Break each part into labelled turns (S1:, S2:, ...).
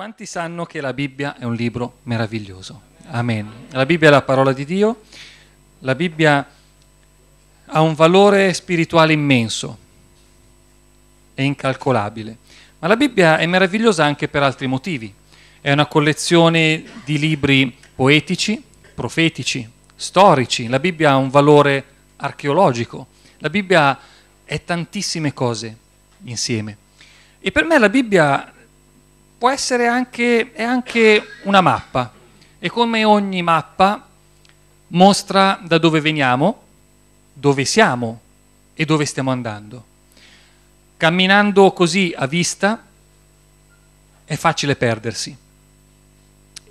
S1: Quanti sanno che la Bibbia è un libro meraviglioso? Amen. La Bibbia è la parola di Dio, la Bibbia ha un valore spirituale immenso è incalcolabile, ma la Bibbia è meravigliosa anche per altri motivi. È una collezione di libri poetici, profetici, storici, la Bibbia ha un valore archeologico, la Bibbia è tantissime cose insieme. E per me la Bibbia può essere anche, è anche una mappa e come ogni mappa mostra da dove veniamo, dove siamo e dove stiamo andando. Camminando così a vista è facile perdersi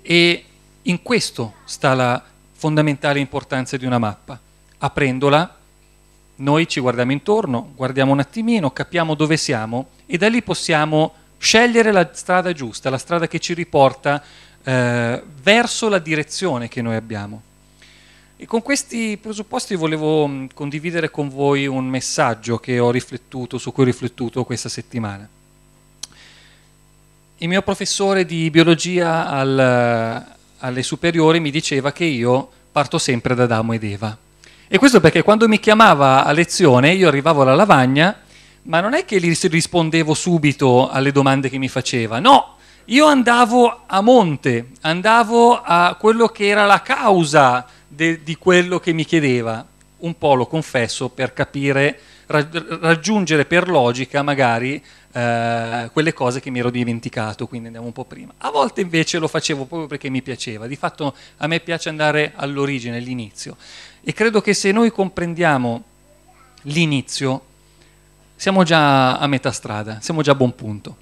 S1: e in questo sta la fondamentale importanza di una mappa. Aprendola noi ci guardiamo intorno, guardiamo un attimino, capiamo dove siamo e da lì possiamo scegliere la strada giusta, la strada che ci riporta eh, verso la direzione che noi abbiamo. E con questi presupposti volevo mm, condividere con voi un messaggio che ho riflettuto, su cui ho riflettuto questa settimana. Il mio professore di biologia al, eh, alle superiori mi diceva che io parto sempre da Adamo ed Eva. E questo perché quando mi chiamava a lezione io arrivavo alla lavagna ma non è che gli rispondevo subito alle domande che mi faceva, no, io andavo a monte, andavo a quello che era la causa de, di quello che mi chiedeva, un po' lo confesso per capire, raggiungere per logica magari eh, quelle cose che mi ero dimenticato, quindi andiamo un po' prima. A volte invece lo facevo proprio perché mi piaceva, di fatto a me piace andare all'origine, all'inizio e credo che se noi comprendiamo l'inizio, siamo già a metà strada, siamo già a buon punto.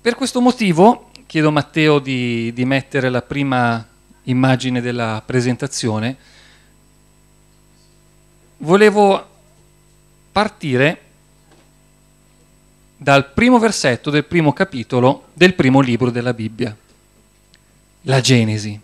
S1: Per questo motivo chiedo a Matteo di, di mettere la prima immagine della presentazione. Volevo partire dal primo versetto del primo capitolo del primo libro della Bibbia, la Genesi.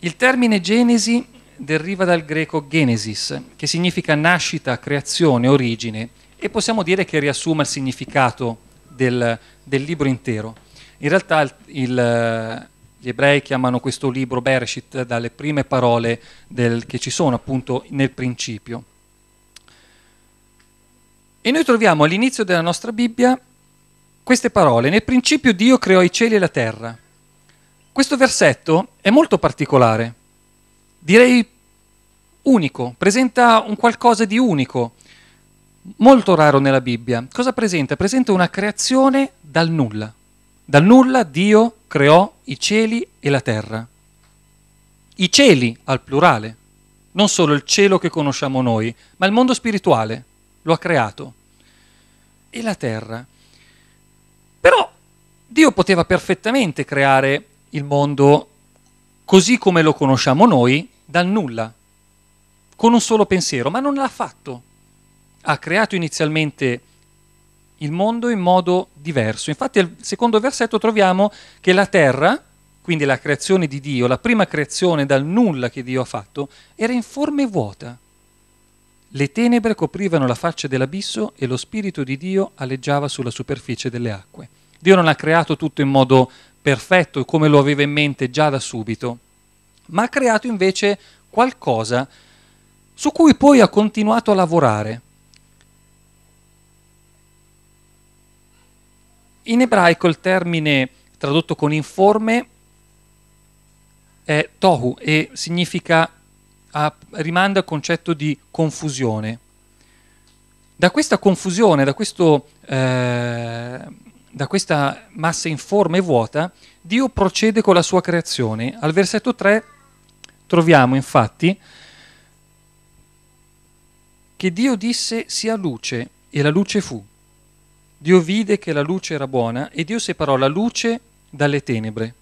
S1: Il termine Genesi deriva dal greco genesis, che significa nascita, creazione, origine, e possiamo dire che riassuma il significato del, del libro intero. In realtà il, gli ebrei chiamano questo libro Bereshit dalle prime parole del, che ci sono appunto nel principio. E noi troviamo all'inizio della nostra Bibbia queste parole, nel principio Dio creò i cieli e la terra. Questo versetto è molto particolare, direi unico, presenta un qualcosa di unico, molto raro nella Bibbia. Cosa presenta? Presenta una creazione dal nulla. Dal nulla Dio creò i cieli e la terra. I cieli al plurale, non solo il cielo che conosciamo noi, ma il mondo spirituale lo ha creato. E la terra. Però Dio poteva perfettamente creare il mondo così come lo conosciamo noi, dal nulla con un solo pensiero, ma non l'ha fatto. Ha creato inizialmente il mondo in modo diverso. Infatti al secondo versetto troviamo che la terra, quindi la creazione di Dio, la prima creazione dal nulla che Dio ha fatto, era in forma vuota. Le tenebre coprivano la faccia dell'abisso e lo Spirito di Dio aleggiava sulla superficie delle acque. Dio non ha creato tutto in modo perfetto, come lo aveva in mente già da subito, ma ha creato invece qualcosa su cui poi ha continuato a lavorare. In ebraico il termine tradotto con informe è tohu e significa, ah, rimanda al concetto di confusione. Da questa confusione, da, questo, eh, da questa massa informe vuota, Dio procede con la sua creazione. Al versetto 3 troviamo infatti che Dio disse sia luce e la luce fu. Dio vide che la luce era buona e Dio separò la luce dalle tenebre.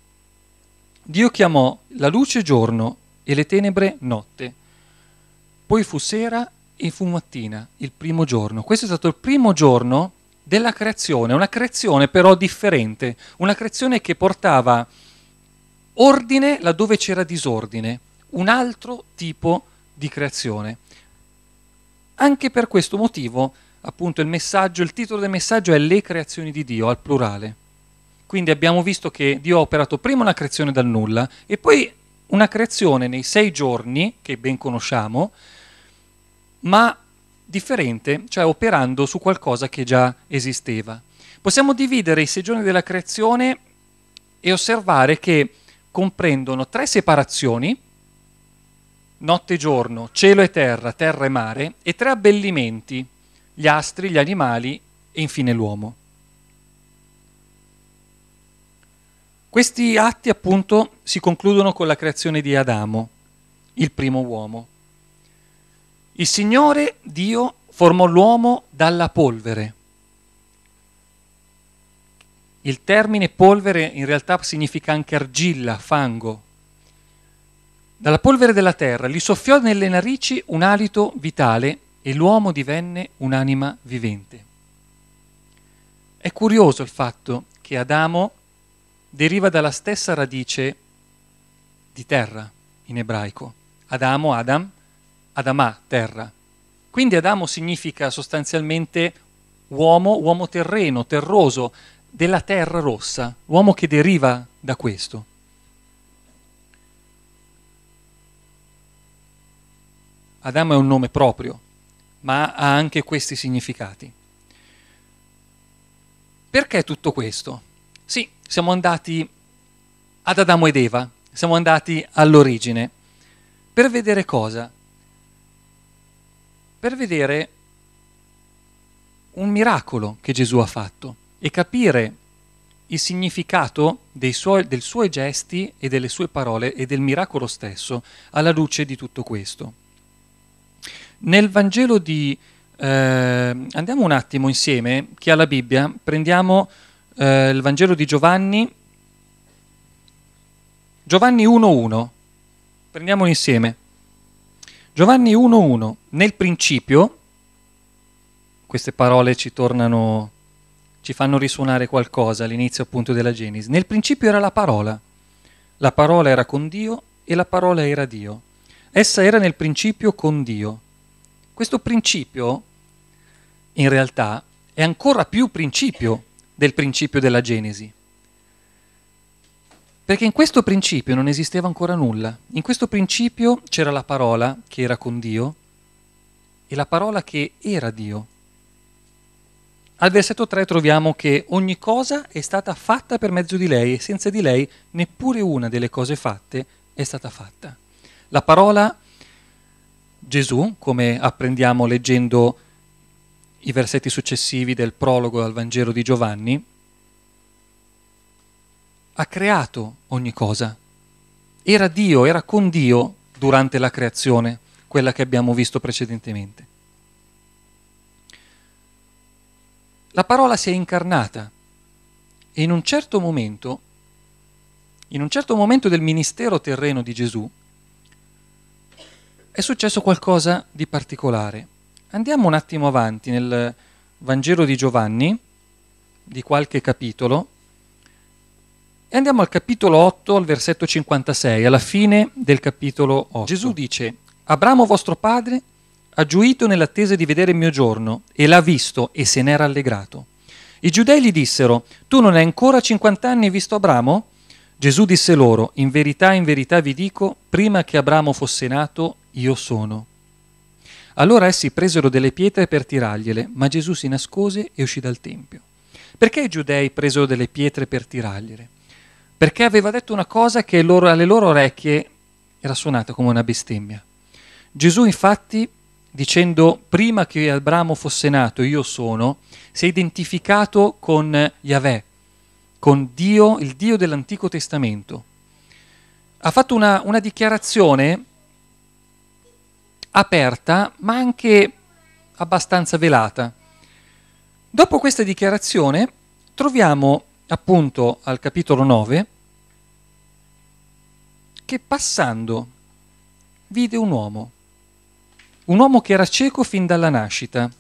S1: Dio chiamò la luce giorno e le tenebre notte. Poi fu sera e fu mattina, il primo giorno. Questo è stato il primo giorno della creazione, una creazione però differente, una creazione che portava ordine laddove c'era disordine, un altro tipo di creazione. Anche per questo motivo, appunto, il messaggio, il titolo del messaggio è Le creazioni di Dio, al plurale. Quindi abbiamo visto che Dio ha operato prima una creazione dal nulla e poi una creazione nei sei giorni, che ben conosciamo, ma differente, cioè operando su qualcosa che già esisteva. Possiamo dividere i sei giorni della creazione e osservare che comprendono tre separazioni, notte e giorno, cielo e terra, terra e mare, e tre abbellimenti, gli astri, gli animali e infine l'uomo. Questi atti appunto si concludono con la creazione di Adamo, il primo uomo. Il Signore Dio formò l'uomo dalla polvere. Il termine polvere in realtà significa anche argilla, fango, dalla polvere della terra gli soffiò nelle narici un alito vitale e l'uomo divenne un'anima vivente. È curioso il fatto che Adamo deriva dalla stessa radice di terra in ebraico. Adamo, Adam, Adamà, terra. Quindi Adamo significa sostanzialmente uomo, uomo terreno, terroso, della terra rossa, uomo che deriva da questo. Adamo è un nome proprio, ma ha anche questi significati. Perché tutto questo? Sì, siamo andati ad Adamo ed Eva, siamo andati all'origine, per vedere cosa? Per vedere un miracolo che Gesù ha fatto e capire il significato dei suoi, dei suoi gesti e delle sue parole e del miracolo stesso alla luce di tutto questo. Nel Vangelo di... Eh, andiamo un attimo insieme, chi ha la Bibbia, prendiamo eh, il Vangelo di Giovanni, Giovanni 1.1, prendiamolo insieme. Giovanni 1.1, nel principio, queste parole ci tornano, ci fanno risuonare qualcosa all'inizio appunto della Genesi. Nel principio era la parola, la parola era con Dio e la parola era Dio. Essa era nel principio con Dio questo principio, in realtà, è ancora più principio del principio della Genesi. Perché in questo principio non esisteva ancora nulla. In questo principio c'era la parola che era con Dio e la parola che era Dio. Al versetto 3 troviamo che ogni cosa è stata fatta per mezzo di lei e senza di lei neppure una delle cose fatte è stata fatta. La parola Gesù, come apprendiamo leggendo i versetti successivi del prologo al Vangelo di Giovanni, ha creato ogni cosa. Era Dio, era con Dio durante la creazione, quella che abbiamo visto precedentemente. La parola si è incarnata e in un certo momento, in un certo momento del ministero terreno di Gesù, è successo qualcosa di particolare. Andiamo un attimo avanti nel Vangelo di Giovanni, di qualche capitolo, e andiamo al capitolo 8, al versetto 56, alla fine del capitolo 8. Gesù dice, Abramo vostro padre ha gioito nell'attesa di vedere il mio giorno, e l'ha visto e se n'è rallegrato. I giudei gli dissero, tu non hai ancora 50 anni visto Abramo? Gesù disse loro, in verità, in verità vi dico, prima che Abramo fosse nato, io sono. Allora essi presero delle pietre per tirargliele, ma Gesù si nascose e uscì dal tempio. Perché i giudei presero delle pietre per tirargliele? Perché aveva detto una cosa che loro, alle loro orecchie era suonata come una bestemmia. Gesù infatti, dicendo prima che Abramo fosse nato, io sono, si è identificato con Yahweh, con Dio, il Dio dell'Antico Testamento. Ha fatto una, una dichiarazione aperta ma anche abbastanza velata. Dopo questa dichiarazione troviamo appunto al capitolo 9 che passando vide un uomo, un uomo che era cieco fin dalla nascita.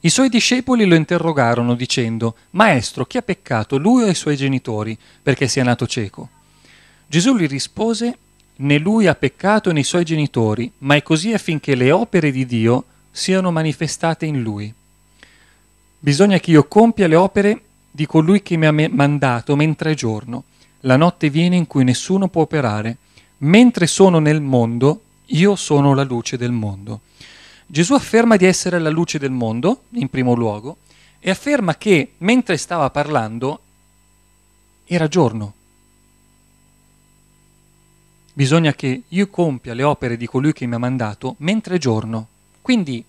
S1: I suoi discepoli lo interrogarono dicendo, Maestro, chi ha peccato, lui o i suoi genitori, perché sia nato cieco? Gesù gli rispose, Né lui ha peccato nei suoi genitori, ma è così affinché le opere di Dio siano manifestate in lui. Bisogna che io compia le opere di colui che mi ha mandato mentre è giorno. La notte viene in cui nessuno può operare. Mentre sono nel mondo, io sono la luce del mondo. Gesù afferma di essere la luce del mondo, in primo luogo, e afferma che mentre stava parlando era giorno bisogna che io compia le opere di colui che mi ha mandato mentre è giorno. Quindi,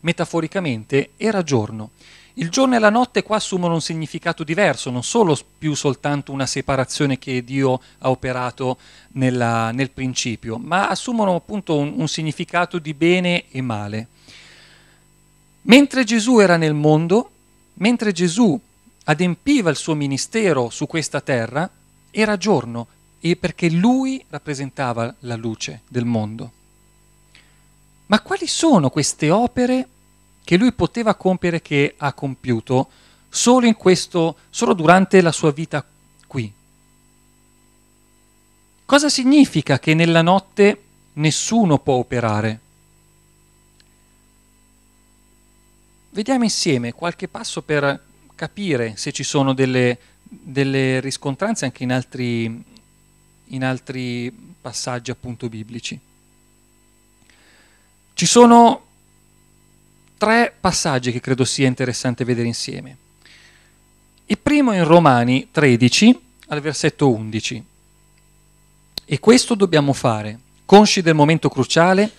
S1: metaforicamente, era giorno. Il giorno e la notte qua assumono un significato diverso, non solo più soltanto una separazione che Dio ha operato nella, nel principio, ma assumono appunto un, un significato di bene e male. Mentre Gesù era nel mondo, mentre Gesù adempiva il suo ministero su questa terra, era giorno, e perché lui rappresentava la luce del mondo. Ma quali sono queste opere che lui poteva compiere, che ha compiuto solo, questo, solo durante la sua vita qui? Cosa significa che nella notte nessuno può operare? Vediamo insieme qualche passo per capire se ci sono delle, delle riscontranze anche in altri in altri passaggi appunto biblici. Ci sono tre passaggi che credo sia interessante vedere insieme. Il primo è in Romani 13 al versetto 11. E questo dobbiamo fare, consci del momento cruciale,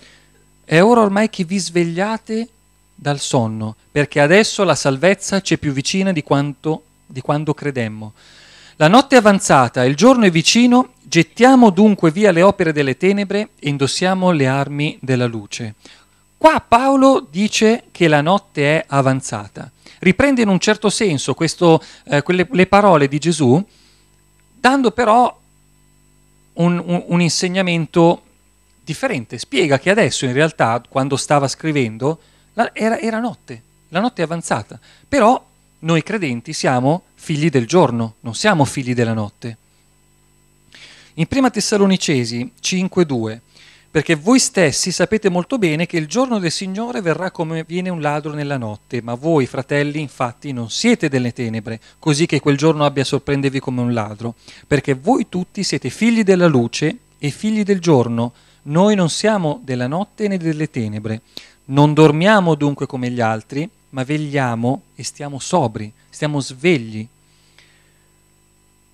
S1: è ora ormai che vi svegliate dal sonno, perché adesso la salvezza c'è più vicina di quanto di quando credemmo. La notte è avanzata, il giorno è vicino, gettiamo dunque via le opere delle tenebre e indossiamo le armi della luce. Qua Paolo dice che la notte è avanzata. Riprende in un certo senso questo, eh, quelle, le parole di Gesù, dando però un, un, un insegnamento differente. Spiega che adesso in realtà, quando stava scrivendo, la, era, era notte, la notte è avanzata. Però noi credenti siamo figli del giorno, non siamo figli della notte. In 1 Tessalonicesi 5.2, perché voi stessi sapete molto bene che il giorno del Signore verrà come viene un ladro nella notte, ma voi, fratelli, infatti non siete delle tenebre, così che quel giorno abbia a sorprendervi come un ladro, perché voi tutti siete figli della luce e figli del giorno, noi non siamo della notte né delle tenebre. Non dormiamo dunque come gli altri, ma vegliamo e stiamo sobri, stiamo svegli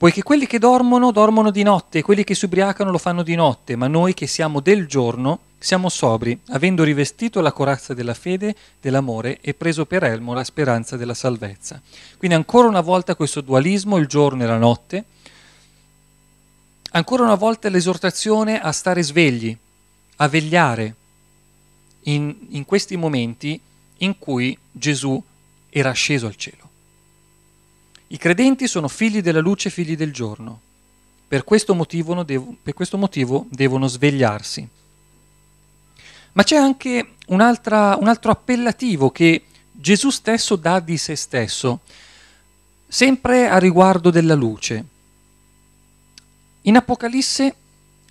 S1: poiché quelli che dormono dormono di notte e quelli che si ubriacano lo fanno di notte, ma noi che siamo del giorno siamo sobri, avendo rivestito la corazza della fede, dell'amore e preso per elmo la speranza della salvezza. Quindi ancora una volta questo dualismo, il giorno e la notte, ancora una volta l'esortazione a stare svegli, a vegliare in, in questi momenti in cui Gesù era sceso al cielo. I credenti sono figli della luce, figli del giorno. Per questo motivo, per questo motivo devono svegliarsi. Ma c'è anche un altro appellativo che Gesù stesso dà di se stesso, sempre a riguardo della luce. In Apocalisse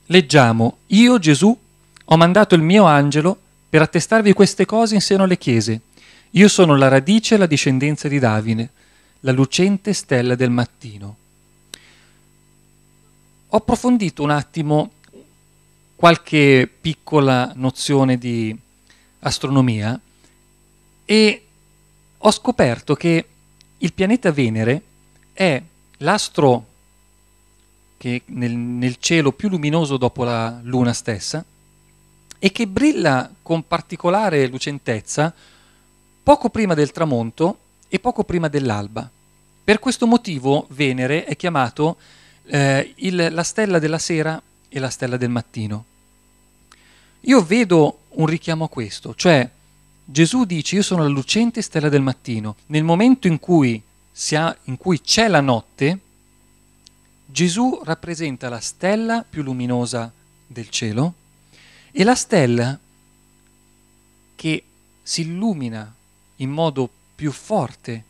S1: leggiamo, io Gesù ho mandato il mio angelo per attestarvi queste cose in seno alle chiese. Io sono la radice e la discendenza di Davide la lucente stella del mattino. Ho approfondito un attimo qualche piccola nozione di astronomia e ho scoperto che il pianeta Venere è l'astro che nel, nel, cielo più luminoso dopo la Luna stessa e che brilla con particolare lucentezza poco prima del tramonto e poco prima dell'alba. Per questo motivo Venere è chiamato eh, il, la stella della sera e la stella del mattino. Io vedo un richiamo a questo, cioè Gesù dice io sono la lucente stella del mattino. Nel momento in cui, ha, in cui c'è la notte, Gesù rappresenta la stella più luminosa del cielo e la stella che si illumina in modo più più forte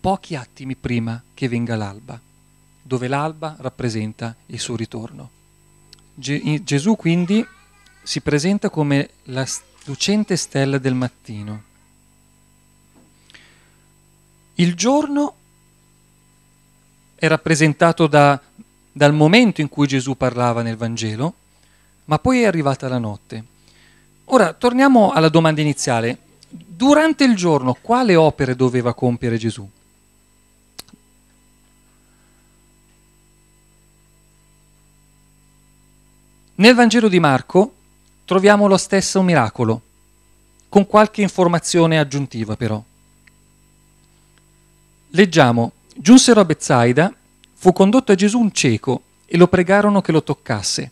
S1: pochi attimi prima che venga l'alba, dove l'alba rappresenta il suo ritorno. Gesù quindi si presenta come la lucente stella del mattino. Il giorno è rappresentato da, dal momento in cui Gesù parlava nel Vangelo, ma poi è arrivata la notte. Ora torniamo alla domanda iniziale durante il giorno quale opere doveva compiere Gesù? Nel Vangelo di Marco troviamo lo stesso miracolo, con qualche informazione aggiuntiva però. Leggiamo, giunsero a Bezzaida, fu condotto a Gesù un cieco e lo pregarono che lo toccasse.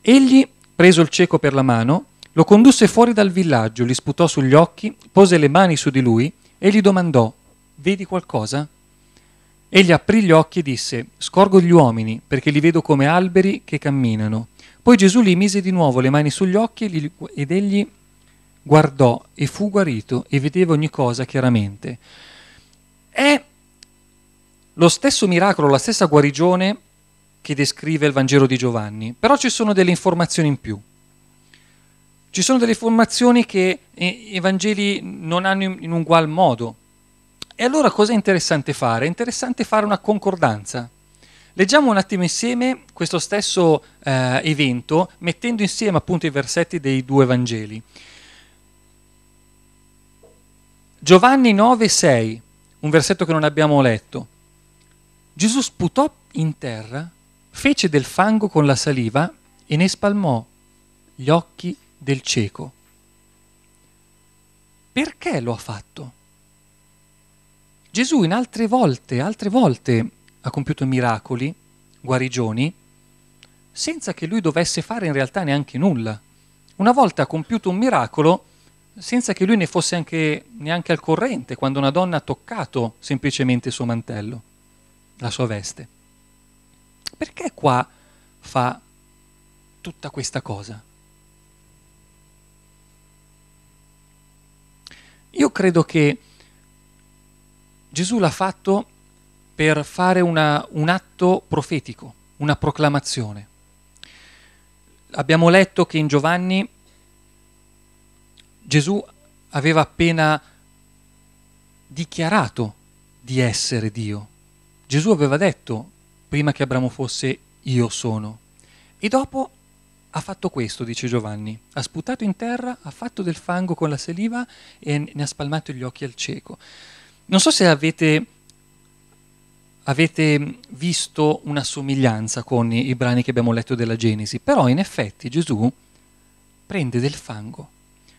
S1: Egli, preso il cieco per la mano, lo condusse fuori dal villaggio, gli sputò sugli occhi, pose le mani su di lui e gli domandò Vedi qualcosa? Egli aprì gli occhi e disse Scorgo gli uomini, perché li vedo come alberi che camminano. Poi Gesù gli mise di nuovo le mani sugli occhi ed egli guardò e fu guarito e vedeva ogni cosa chiaramente. È lo stesso miracolo, la stessa guarigione che descrive il Vangelo di Giovanni, però ci sono delle informazioni in più. Ci sono delle formazioni che eh, i Vangeli non hanno in un ugual modo. E allora cosa è interessante fare? È interessante fare una concordanza. Leggiamo un attimo insieme questo stesso eh, evento, mettendo insieme appunto i versetti dei due Vangeli. Giovanni 9, 6, un versetto che non abbiamo letto. Gesù sputò in terra, fece del fango con la saliva e ne spalmò gli occhi del cieco. Perché lo ha fatto? Gesù in altre volte, altre volte ha compiuto miracoli, guarigioni, senza che lui dovesse fare in realtà neanche nulla. Una volta ha compiuto un miracolo senza che lui ne fosse anche, neanche al corrente, quando una donna ha toccato semplicemente il suo mantello, la sua veste. Perché qua fa tutta questa cosa? Io credo che Gesù l'ha fatto per fare una, un atto profetico, una proclamazione. Abbiamo letto che in Giovanni Gesù aveva appena dichiarato di essere Dio. Gesù aveva detto prima che Abramo fosse io sono. E dopo ha fatto questo, dice Giovanni, ha sputato in terra, ha fatto del fango con la saliva e ne ha spalmato gli occhi al cieco. Non so se avete, avete visto una somiglianza con i, i brani che abbiamo letto della Genesi, però in effetti Gesù prende del fango,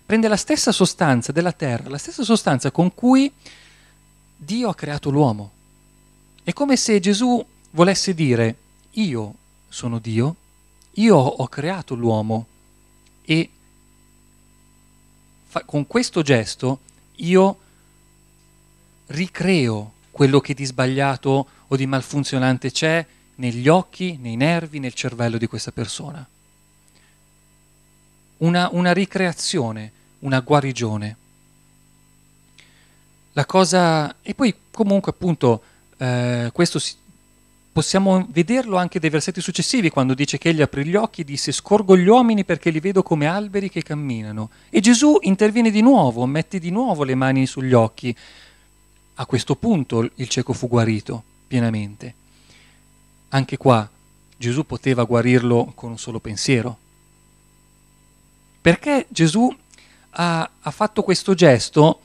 S1: prende la stessa sostanza della terra, la stessa sostanza con cui Dio ha creato l'uomo. È come se Gesù volesse dire, io sono Dio, io ho creato l'uomo e fa- con questo gesto io ricreo quello che di sbagliato o di malfunzionante c'è negli occhi, nei nervi, nel cervello di questa persona. Una, una ricreazione, una guarigione. La cosa, e poi comunque appunto eh, questo si possiamo vederlo anche dai versetti successivi, quando dice che egli aprì gli occhi e disse scorgo gli uomini perché li vedo come alberi che camminano. E Gesù interviene di nuovo, mette di nuovo le mani sugli occhi. A questo punto il cieco fu guarito pienamente. Anche qua Gesù poteva guarirlo con un solo pensiero. Perché Gesù ha, ha fatto questo gesto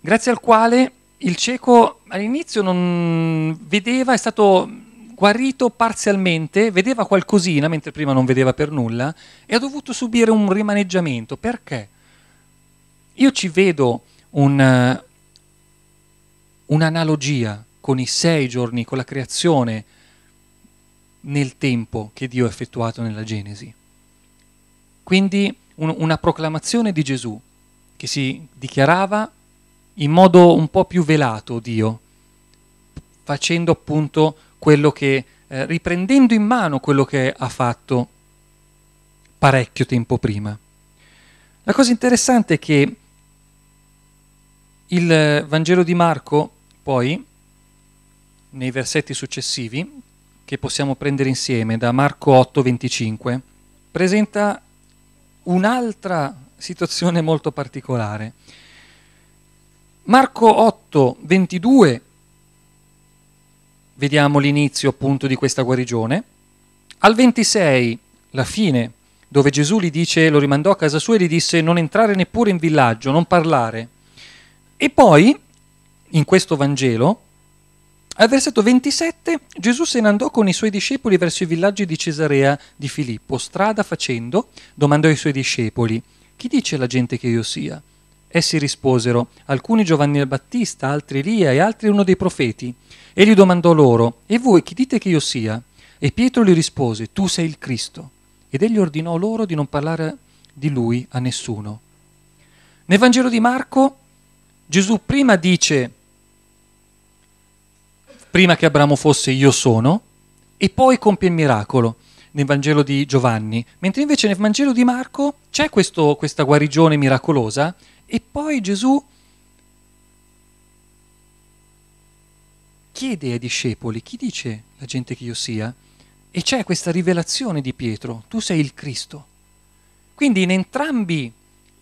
S1: grazie al quale il cieco all'inizio non vedeva, è stato guarito parzialmente, vedeva qualcosina, mentre prima non vedeva per nulla, e ha dovuto subire un rimaneggiamento. Perché? Io ci vedo un, eh, un'analogia con i sei giorni, con la creazione nel tempo che Dio ha effettuato nella Genesi. Quindi un, una proclamazione di Gesù che si dichiarava in modo un po' più velato Dio, facendo appunto quello che, eh, riprendendo in mano quello che ha fatto parecchio tempo prima. La cosa interessante è che il Vangelo di Marco, poi, nei versetti successivi, che possiamo prendere insieme da Marco 8:25, presenta un'altra situazione molto particolare Marco 8, 22, vediamo l'inizio appunto di questa guarigione. Al 26, la fine, dove Gesù gli dice, lo rimandò a casa sua e gli disse non entrare neppure in villaggio, non parlare. E poi, in questo Vangelo, al versetto 27 Gesù se ne andò con i suoi discepoli verso i villaggi di Cesarea di Filippo. Strada facendo, domandò ai suoi discepoli, chi dice la gente che io sia? Essi risposero, alcuni Giovanni il Battista, altri Elia e altri uno dei profeti. Egli domandò loro, e voi chi dite che io sia? E Pietro gli rispose, tu sei il Cristo. Ed egli ordinò loro di non parlare di lui a nessuno. Nel Vangelo di Marco Gesù prima dice, prima che Abramo fosse io sono, e poi compie il miracolo nel Vangelo di Giovanni, mentre invece nel Vangelo di Marco c'è questo, questa guarigione miracolosa e poi Gesù chiede ai discepoli, chi dice la gente che io sia? E c'è questa rivelazione di Pietro, tu sei il Cristo. Quindi in entrambi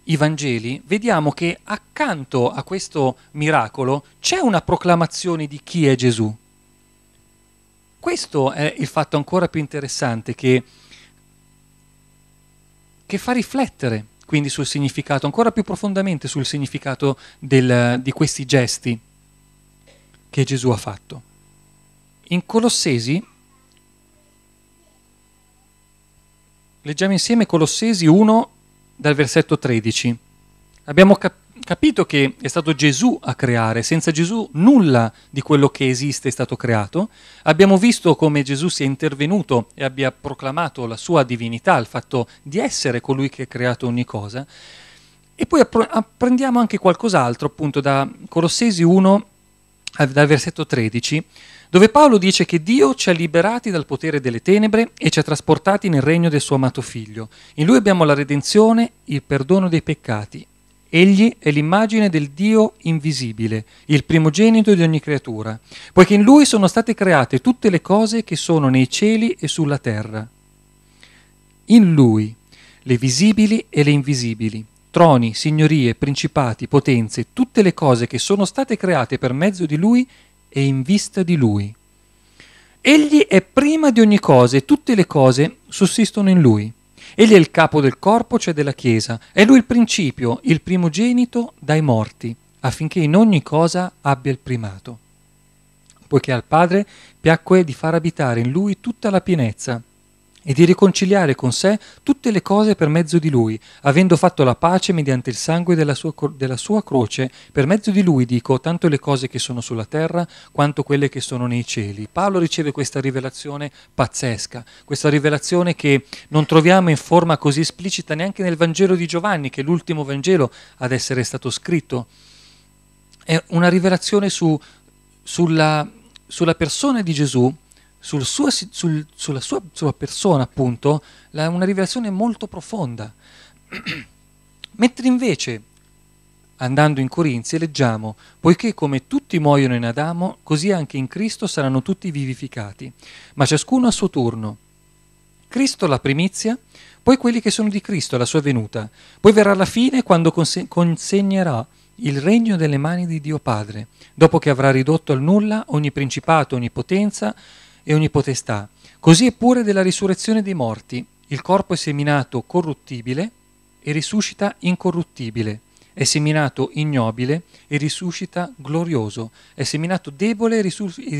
S1: i Vangeli vediamo che accanto a questo miracolo c'è una proclamazione di chi è Gesù. Questo è il fatto ancora più interessante che, che fa riflettere quindi sul significato, ancora più profondamente sul significato del, di questi gesti che Gesù ha fatto. In Colossesi, leggiamo insieme Colossesi 1 dal versetto 13. Abbiamo capito capito che è stato Gesù a creare, senza Gesù nulla di quello che esiste è stato creato, abbiamo visto come Gesù sia intervenuto e abbia proclamato la sua divinità, il fatto di essere colui che ha creato ogni cosa, e poi apprendiamo anche qualcos'altro appunto da Colossesi 1 dal versetto 13, dove Paolo dice che Dio ci ha liberati dal potere delle tenebre e ci ha trasportati nel regno del suo amato Figlio. In lui abbiamo la redenzione, il perdono dei peccati Egli è l'immagine del Dio invisibile, il primogenito di ogni creatura, poiché in lui sono state create tutte le cose che sono nei cieli e sulla terra. In lui le visibili e le invisibili, troni, signorie, principati, potenze, tutte le cose che sono state create per mezzo di lui e in vista di lui. Egli è prima di ogni cosa e tutte le cose sussistono in lui. Egli è il capo del corpo, cioè della Chiesa. È lui il principio, il primogenito dai morti, affinché in ogni cosa abbia il primato. Poiché al Padre piacque di far abitare in lui tutta la pienezza e di riconciliare con sé tutte le cose per mezzo di lui, avendo fatto la pace mediante il sangue della sua, della sua, croce, per mezzo di lui dico tanto le cose che sono sulla terra quanto quelle che sono nei cieli. Paolo riceve questa rivelazione pazzesca, questa rivelazione che non troviamo in forma così esplicita neanche nel Vangelo di Giovanni, che è l'ultimo Vangelo ad essere stato scritto. È una rivelazione su, sulla, sulla persona di Gesù sul suo, sul, sulla sua sulla persona, appunto, la, una rivelazione molto profonda. Mentre invece, andando in Corinzi, leggiamo, poiché come tutti muoiono in Adamo, così anche in Cristo saranno tutti vivificati, ma ciascuno a suo turno. Cristo la primizia, poi quelli che sono di Cristo la sua venuta, poi verrà la fine quando conse- consegnerà il regno delle mani di Dio Padre, dopo che avrà ridotto al nulla ogni principato, ogni potenza, e ogni potestà. Così è pure della risurrezione dei morti. Il corpo è seminato corruttibile e risuscita incorruttibile. È seminato ignobile e risuscita glorioso. È seminato debole e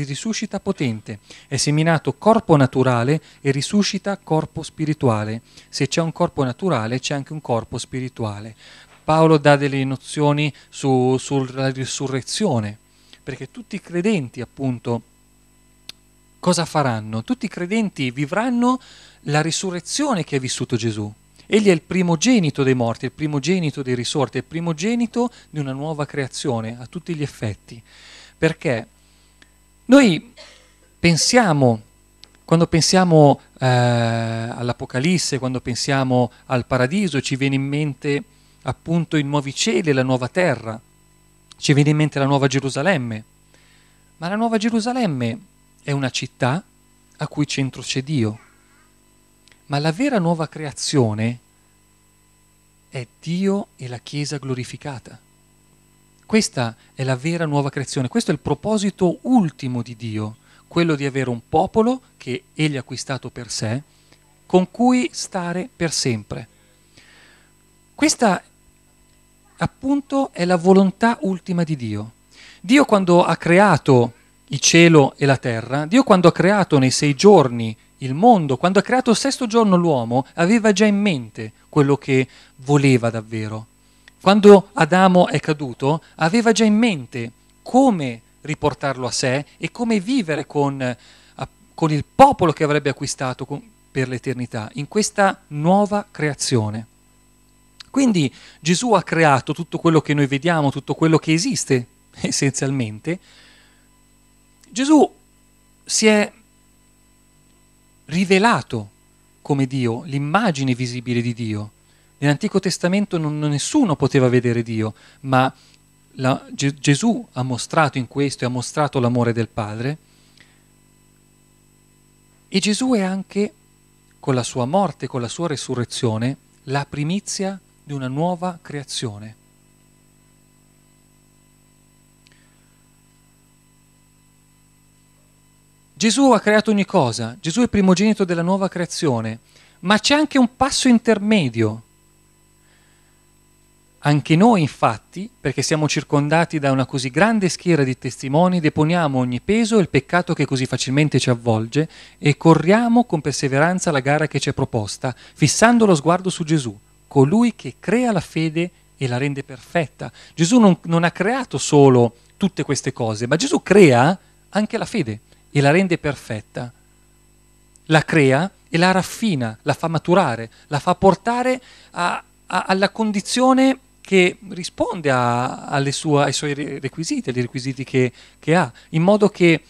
S1: risuscita potente. È seminato corpo naturale e risuscita corpo spirituale. Se c'è un corpo naturale c'è anche un corpo spirituale. Paolo dà delle nozioni su, sulla risurrezione, perché tutti i credenti appunto cosa faranno? Tutti i credenti vivranno la risurrezione che ha vissuto Gesù. Egli è il primogenito dei morti, il primogenito dei risorti, il primogenito di una nuova creazione a tutti gli effetti. Perché noi pensiamo, quando pensiamo eh, all'Apocalisse, quando pensiamo al paradiso, ci viene in mente appunto i nuovi cieli e la nuova terra, ci viene in mente la nuova Gerusalemme. Ma la nuova Gerusalemme è una città a cui centro c'è Dio. Ma la vera nuova creazione è Dio e la Chiesa glorificata. Questa è la vera nuova creazione, questo è il proposito ultimo di Dio, quello di avere un popolo che Egli ha acquistato per sé, con cui stare per sempre. Questa appunto è la volontà ultima di Dio. Dio quando ha creato il cielo e la terra, Dio quando ha creato nei sei giorni il mondo, quando ha creato il sesto giorno l'uomo, aveva già in mente quello che voleva davvero. Quando Adamo è caduto, aveva già in mente come riportarlo a sé e come vivere con, con il popolo che avrebbe acquistato per l'eternità, in questa nuova creazione. Quindi Gesù ha creato tutto quello che noi vediamo, tutto quello che esiste essenzialmente, Gesù si è rivelato come Dio, l'immagine visibile di Dio. Nell'Antico Testamento non, nessuno poteva vedere Dio, ma la, Gesù ha mostrato in questo e ha mostrato l'amore del Padre. E Gesù è anche, con la sua morte, con la sua resurrezione, la primizia di una nuova creazione. Gesù ha creato ogni cosa, Gesù è il primogenito della nuova creazione, ma c'è anche un passo intermedio. Anche noi infatti, perché siamo circondati da una così grande schiera di testimoni, deponiamo ogni peso e il peccato che così facilmente ci avvolge e corriamo con perseveranza la gara che ci è proposta, fissando lo sguardo su Gesù, colui che crea la fede e la rende perfetta. Gesù non, non ha creato solo tutte queste cose, ma Gesù crea anche la fede e la rende perfetta, la crea e la raffina, la fa maturare, la fa portare a, a, alla condizione che risponde a, sue, ai suoi requisiti, ai requisiti che, che ha, in modo che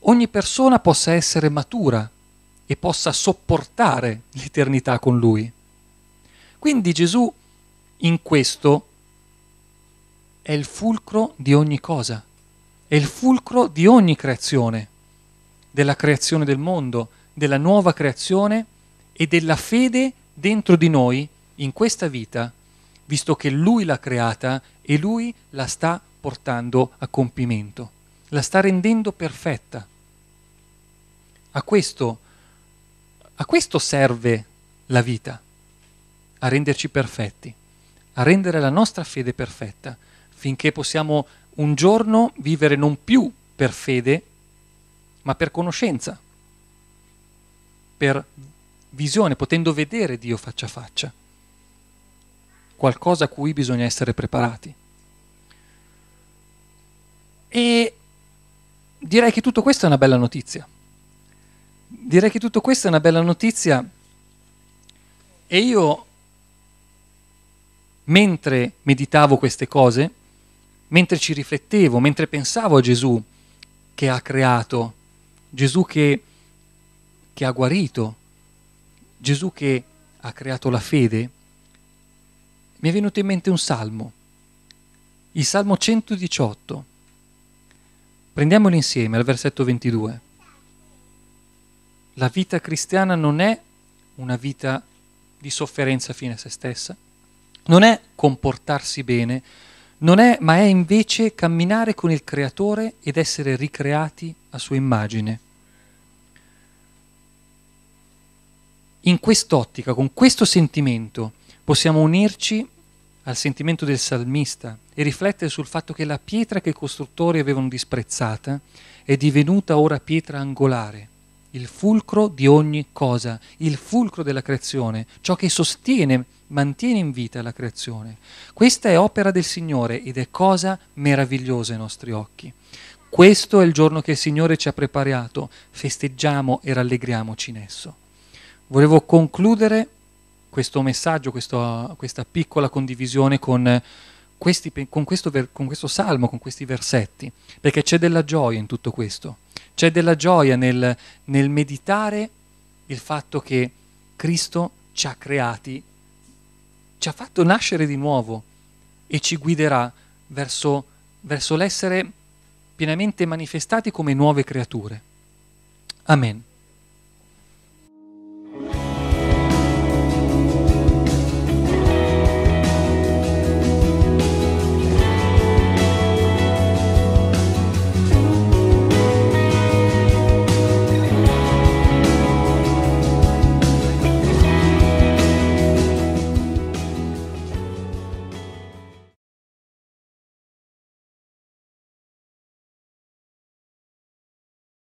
S1: ogni persona possa essere matura e possa sopportare l'eternità con lui. Quindi Gesù in questo è il fulcro di ogni cosa, è il fulcro di ogni creazione della creazione del mondo, della nuova creazione e della fede dentro di noi in questa vita, visto che Lui l'ha creata e Lui la sta portando a compimento, la sta rendendo perfetta. A questo, a questo serve la vita, a renderci perfetti, a rendere la nostra fede perfetta, finché possiamo un giorno vivere non più per fede, ma per conoscenza, per visione, potendo vedere Dio faccia a faccia, qualcosa a cui bisogna essere preparati. E direi che tutto questo è una bella notizia. Direi che tutto questo è una bella notizia e io, mentre meditavo queste cose, mentre ci riflettevo, mentre pensavo a Gesù che ha creato Gesù che, che ha guarito, Gesù che ha creato la fede, mi è venuto in mente un salmo, il salmo 118. Prendiamolo insieme al versetto 22. La vita cristiana non è una vita di sofferenza fine a se stessa, non è comportarsi bene, è, ma è invece camminare con il Creatore ed essere ricreati a sua immagine. In quest'ottica, con questo sentimento, possiamo unirci al sentimento del salmista e riflettere sul fatto che la pietra che i costruttori avevano disprezzata è divenuta ora pietra angolare, il fulcro di ogni cosa, il fulcro della creazione, ciò che sostiene, mantiene in vita la creazione. Questa è opera del Signore ed è cosa meravigliosa ai nostri occhi. Questo è il giorno che il Signore ci ha preparato, festeggiamo e rallegriamoci in esso. Volevo concludere questo messaggio, questo, questa piccola condivisione con, questi, con, questo, con questo salmo, con questi versetti, perché c'è della gioia in tutto questo, c'è della gioia nel, nel meditare il fatto che Cristo ci ha creati, ci ha fatto nascere di nuovo e ci guiderà verso, verso l'essere pienamente manifestati come nuove creature. Amen.